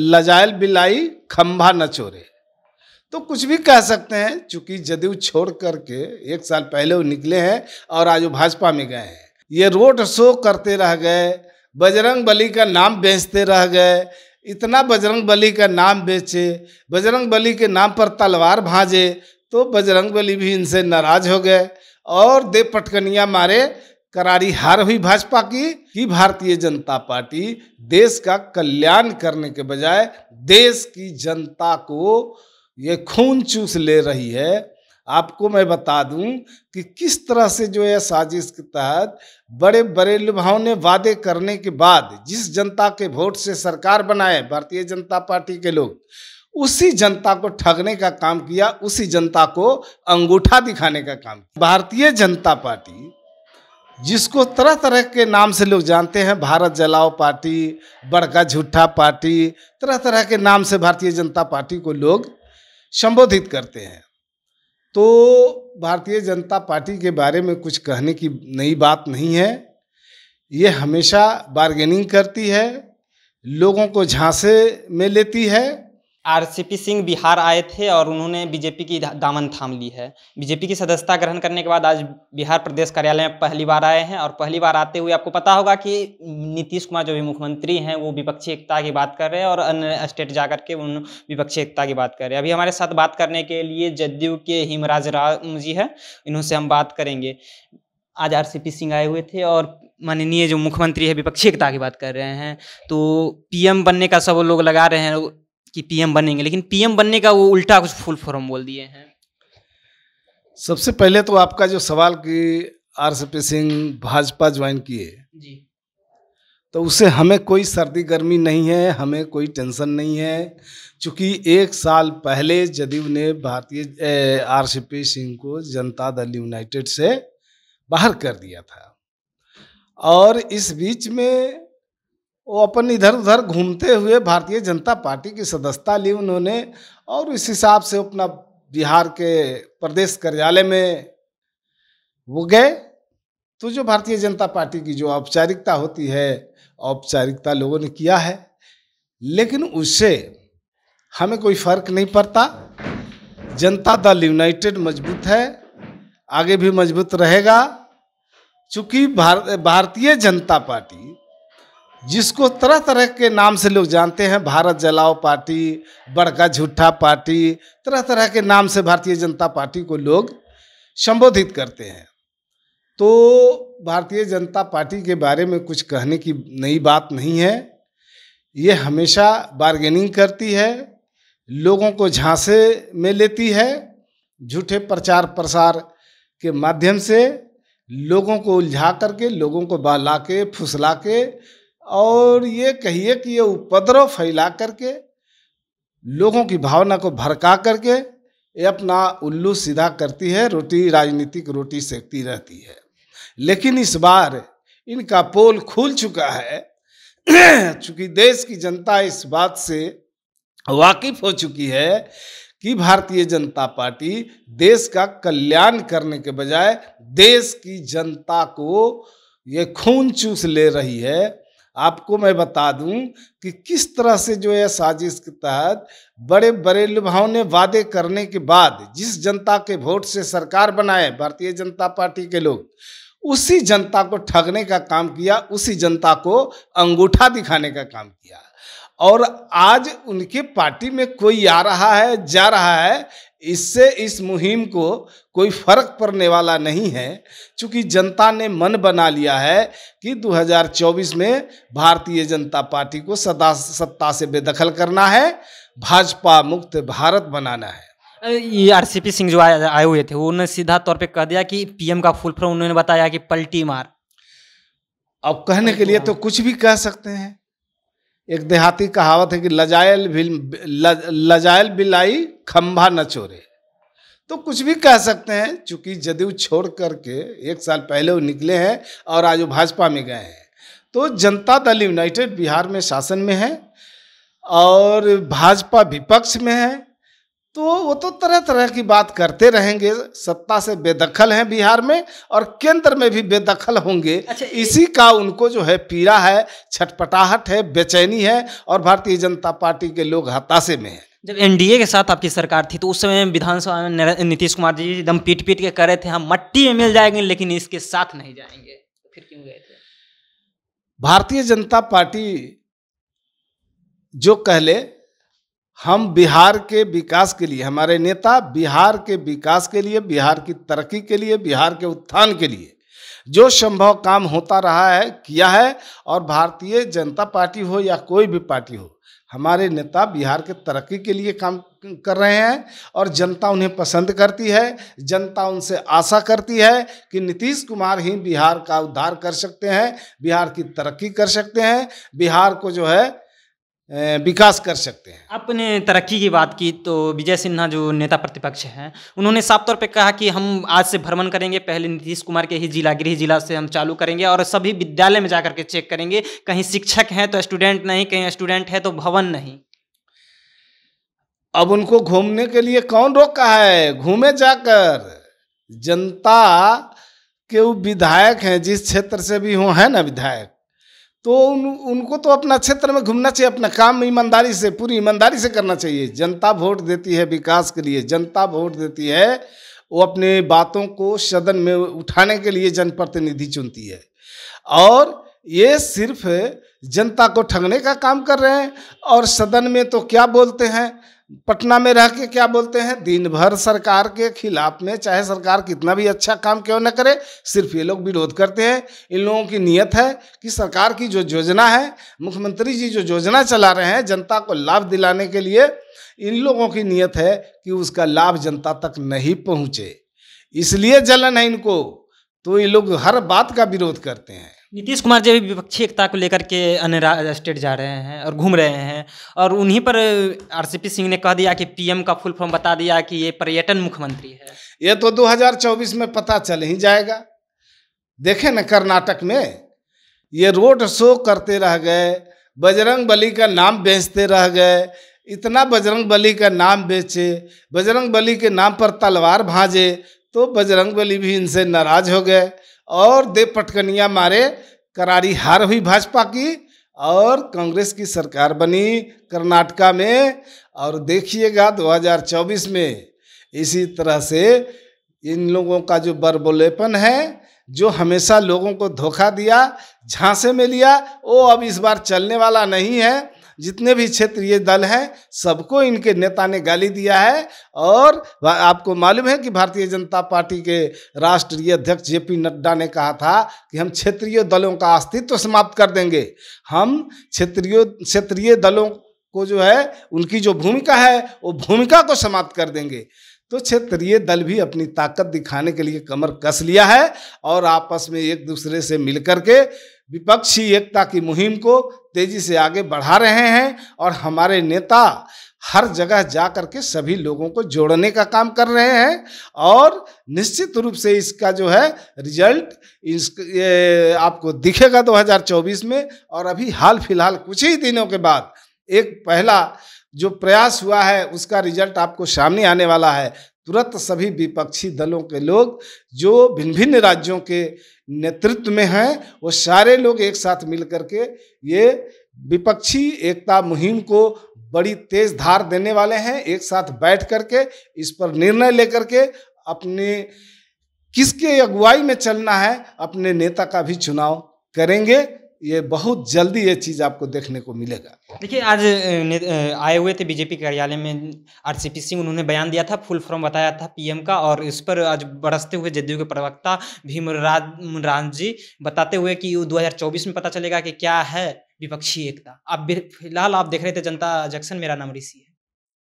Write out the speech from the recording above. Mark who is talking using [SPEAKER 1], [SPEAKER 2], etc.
[SPEAKER 1] लजायल बिलाई खंभा न चोरे तो कुछ भी कह सकते हैं चूंकि जदयू छोड़ करके एक साल पहले वो निकले हैं और आज वो भाजपा में गए हैं ये रोड शो करते रह गए बजरंग बली का नाम बेचते रह गए इतना बजरंग बली का नाम बेचे बजरंग बली के नाम पर तलवार भाजे तो बजरंग बली भी इनसे नाराज हो गए और देव पटकनिया मारे करारी हार हुई भाजपा की कि भारतीय जनता पार्टी देश का कल्याण करने के बजाय देश की जनता को ये खून चूस ले रही है आपको मैं बता दूं कि किस तरह से जो है साजिश के तहत बड़े बड़े लुभावने वादे करने के बाद जिस जनता के वोट से सरकार बनाए भारतीय जनता पार्टी के लोग उसी जनता को ठगने का काम किया उसी जनता को अंगूठा दिखाने का काम भारतीय जनता पार्टी जिसको तरह तरह के नाम से लोग जानते हैं भारत जलाओ पार्टी बड़का झूठा पार्टी तरह तरह के नाम से भारतीय जनता पार्टी को लोग संबोधित करते हैं तो भारतीय जनता पार्टी के बारे में कुछ कहने की नई बात नहीं है ये हमेशा बार्गेनिंग करती है लोगों को झांसे में लेती है
[SPEAKER 2] आरसीपी सिंह बिहार आए थे और उन्होंने बीजेपी की दामन थाम ली है बीजेपी की सदस्यता ग्रहण करने के बाद आज बिहार प्रदेश कार्यालय में पहली बार आए हैं और पहली बार आते हुए आपको पता होगा कि नीतीश कुमार जो भी मुख्यमंत्री हैं वो विपक्षी एकता की बात कर रहे हैं और अन्य स्टेट जा के उन विपक्षी एकता की बात कर रहे हैं अभी हमारे साथ बात करने के लिए जदयू के हिमराज राम जी हैं इन्होंने हम बात करेंगे आज आर सिंह आए हुए थे और माननीय जो मुख्यमंत्री है विपक्षी एकता की बात कर रहे हैं तो पीएम बनने का सब लोग लगा रहे हैं कि पीएम बनेंगे लेकिन पीएम बनने का वो उल्टा कुछ फुल फॉर्म बोल दिए हैं
[SPEAKER 1] सबसे पहले तो आपका जो सवाल कि R C P Singh Bhajpa join किए जी तो उसे हमें कोई सर्दी गर्मी नहीं है हमें कोई टेंशन नहीं है क्योंकि एक साल पहले जदयू ने भारतीय आर सी पी सिंह को जनता दल यूनाइटेड से बाहर कर दिया था और इस बीच में वो अपन इधर उधर घूमते हुए भारतीय जनता पार्टी की सदस्यता ली उन्होंने और इस हिसाब से अपना बिहार के प्रदेश कार्यालय में वो गए तो जो भारतीय जनता पार्टी की जो औपचारिकता होती है औपचारिकता लोगों ने किया है लेकिन उससे हमें कोई फर्क नहीं पड़ता जनता दल यूनाइटेड मजबूत है आगे भी मजबूत रहेगा चूंकि भारतीय जनता पार्टी जिसको तरह तरह के नाम से लोग जानते हैं भारत जलाओ पार्टी बड़का झूठा पार्टी तरह तरह के नाम से भारतीय जनता पार्टी को लोग संबोधित करते हैं तो भारतीय जनता पार्टी के बारे में कुछ कहने की नई बात नहीं है ये हमेशा बार्गेनिंग करती है लोगों को झांसे में लेती है झूठे प्रचार प्रसार के माध्यम से लोगों को उलझा करके लोगों को बहला के फुसला के और ये कहिए कि ये उपद्रव फैला करके लोगों की भावना को भड़का करके ये अपना उल्लू सीधा करती है रोटी राजनीतिक रोटी सेकती रहती है लेकिन इस बार इनका पोल खुल चुका है चूंकि देश की जनता इस बात से वाकिफ हो चुकी है कि भारतीय जनता पार्टी देश का कल्याण करने के बजाय देश की जनता को ये खून चूस ले रही है आपको मैं बता दूं कि किस तरह से जो है साजिश के तहत बड़े बड़े लुभावने वादे करने के बाद जिस जनता के वोट से सरकार बनाए भारतीय जनता पार्टी के लोग उसी जनता को ठगने का काम किया उसी जनता को अंगूठा दिखाने का काम किया और आज उनके पार्टी में कोई आ रहा है जा रहा है इससे इस मुहिम को कोई फर्क पड़ने वाला नहीं है क्योंकि जनता ने मन बना लिया है कि 2024 में भारतीय जनता पार्टी को सदा सत्ता से बेदखल करना
[SPEAKER 2] है भाजपा मुक्त भारत बनाना है ये आरसीपी सिंह जो आए हुए थे उन्होंने सीधा तौर पे कह दिया कि पीएम का फुल फॉर्म उन्होंने बताया कि पलटी मार अब कहने के लिए तो कुछ भी कह सकते हैं एक देहाती कहावत है कि लजायल
[SPEAKER 1] भी लजायल बिलाई खंभा न चोरे तो कुछ भी कह सकते हैं चूंकि जदयू छोड़ करके एक साल पहले वो निकले हैं और आज वो भाजपा में गए हैं तो जनता दल यूनाइटेड बिहार में शासन में है और भाजपा विपक्ष में है तो वो तो तरह तरह की बात करते रहेंगे सत्ता से बेदखल हैं बिहार में और केंद्र में भी बेदखल होंगे अच्छा, इसी का उनको जो है पीड़ा है छटपटाहट है बेचैनी है और भारतीय जनता पार्टी के लोग हताशे में हैं
[SPEAKER 2] जब एनडीए के साथ आपकी सरकार थी तो उस समय विधानसभा में नीतीश कुमार जी एकदम पीट पीट के करे थे हम हाँ, मट्टी में मिल जाएंगे लेकिन इसके साथ नहीं जाएंगे फिर क्यों गए थे भारतीय जनता पार्टी जो कह ले
[SPEAKER 1] हम बिहार के विकास के लिए हमारे नेता बिहार के विकास के लिए बिहार की तरक्की के लिए बिहार के उत्थान के लिए जो संभव काम होता रहा है किया है और भारतीय जनता पार्टी हो या कोई भी पार्टी हो हमारे नेता बिहार के तरक्की के लिए काम कर रहे हैं और जनता उन्हें पसंद करती है जनता उनसे आशा करती है कि नीतीश कुमार ही बिहार का उद्धार कर सकते हैं बिहार की तरक्की कर सकते हैं बिहार को जो है विकास कर सकते
[SPEAKER 2] हैं आपने तरक्की की बात की तो विजय सिन्हा जो नेता प्रतिपक्ष हैं उन्होंने साफ तौर पे कहा कि हम आज से भ्रमण करेंगे पहले नीतीश कुमार के ही जिला गृह जिला से हम चालू करेंगे और सभी विद्यालय में जाकर के चेक करेंगे कहीं शिक्षक हैं तो स्टूडेंट नहीं कहीं स्टूडेंट है तो भवन नहीं
[SPEAKER 1] अब उनको घूमने के लिए कौन रोका है घूमे जाकर जनता के वो विधायक हैं जिस क्षेत्र से भी हो है ना विधायक तो उन उनको तो अपना क्षेत्र में घूमना चाहिए अपना काम ईमानदारी से पूरी ईमानदारी से करना चाहिए जनता वोट देती है विकास के लिए जनता वोट देती है वो अपने बातों को सदन में उठाने के लिए जनप्रतिनिधि चुनती है और ये सिर्फ जनता को ठगने का काम कर रहे हैं और सदन में तो क्या बोलते हैं पटना में रह के क्या बोलते हैं दिन भर सरकार के खिलाफ में चाहे सरकार कितना भी अच्छा काम क्यों न करे सिर्फ ये लोग विरोध करते हैं इन लोगों की नीयत है कि सरकार की जो योजना है मुख्यमंत्री जी जो योजना चला रहे हैं जनता को लाभ दिलाने के लिए इन लोगों की नीयत है कि उसका लाभ जनता तक नहीं पहुँचे इसलिए जलन है इनको तो ये लोग हर बात का विरोध करते हैं
[SPEAKER 2] नीतीश कुमार जी भी विपक्षी एकता को लेकर के अन्य स्टेट जा रहे हैं और घूम रहे हैं और उन्हीं पर आरसीपी सिंह ने कह दिया कि पीएम का फुल फॉर्म बता दिया कि ये पर्यटन मुख्यमंत्री है ये तो 2024 में पता चल ही जाएगा देखे ना कर्नाटक में
[SPEAKER 1] ये रोड शो करते रह गए बजरंग बली का नाम बेचते रह गए इतना बजरंग बली का नाम बेचे बजरंग बली के नाम पर तलवार भाजे तो बजरंग बली भी इनसे नाराज हो गए और देव पटकनिया मारे करारी हार हुई भाजपा की और कांग्रेस की सरकार बनी कर्नाटका में और देखिएगा 2024 में इसी तरह से इन लोगों का जो बरबोलेपन है जो हमेशा लोगों को धोखा दिया झांसे में लिया वो अब इस बार चलने वाला नहीं है जितने भी क्षेत्रीय दल हैं सबको इनके नेता ने गाली दिया है और आपको मालूम है कि भारतीय जनता पार्टी के राष्ट्रीय अध्यक्ष जे पी नड्डा ने कहा था कि हम क्षेत्रीय दलों का अस्तित्व समाप्त कर देंगे हम क्षेत्रीय क्षेत्रीय दलों को जो है उनकी जो भूमिका है वो भूमिका को समाप्त कर देंगे तो क्षेत्रीय दल भी अपनी ताकत दिखाने के लिए कमर कस लिया है और आपस में एक दूसरे से मिलकर के विपक्षी एकता की मुहिम को तेजी से आगे बढ़ा रहे हैं और हमारे नेता हर जगह जा कर के सभी लोगों को जोड़ने का काम कर रहे हैं और निश्चित रूप से इसका जो है रिजल्ट इस आपको दिखेगा 2024 में और अभी हाल फिलहाल कुछ ही दिनों के बाद एक पहला जो प्रयास हुआ है उसका रिजल्ट आपको सामने आने वाला है तुरंत सभी विपक्षी दलों के लोग जो भिन्न भिन्न राज्यों के नेतृत्व में हैं वो सारे लोग एक साथ मिल के ये विपक्षी एकता मुहिम को बड़ी तेज धार देने वाले हैं एक साथ बैठ करके इस पर निर्णय लेकर के अपने किसके अगुवाई में चलना है अपने नेता का भी चुनाव करेंगे ये बहुत जल्दी ये चीज़ आपको देखने को मिलेगा
[SPEAKER 2] देखिए आज आए हुए थे बीजेपी कार्यालय में आर सी पी सिंह उन्होंने बयान दिया था फुल फॉर्म बताया था पीएम का और इस पर आज बरसते हुए जदयू के प्रवक्ता भीमराज जी बताते हुए कि चौबीस में पता चलेगा कि क्या है विपक्षी एकता आप फिलहाल आप देख रहे थे जनता जंक्शन मेरा नाम ऋषि है